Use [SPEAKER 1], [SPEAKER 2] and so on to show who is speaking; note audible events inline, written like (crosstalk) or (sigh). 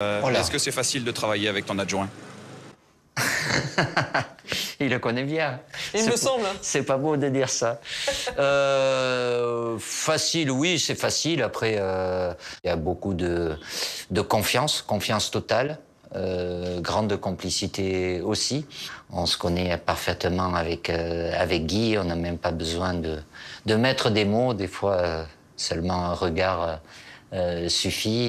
[SPEAKER 1] Euh, oh est-ce que
[SPEAKER 2] c'est facile de travailler avec ton adjoint
[SPEAKER 1] (laughs) Il le
[SPEAKER 3] connaît bien. Il me semble. Hein. C'est pas beau de dire ça. (laughs) Euh, facile, oui, c'est facile. Après, euh, il y a beaucoup de, confiance, confiance totale. grande complicité aussi. On se connaît parfaitement avec, avec Guy, on n'a même pas besoin de, de mettre des mots, des fois seulement un regard suffit.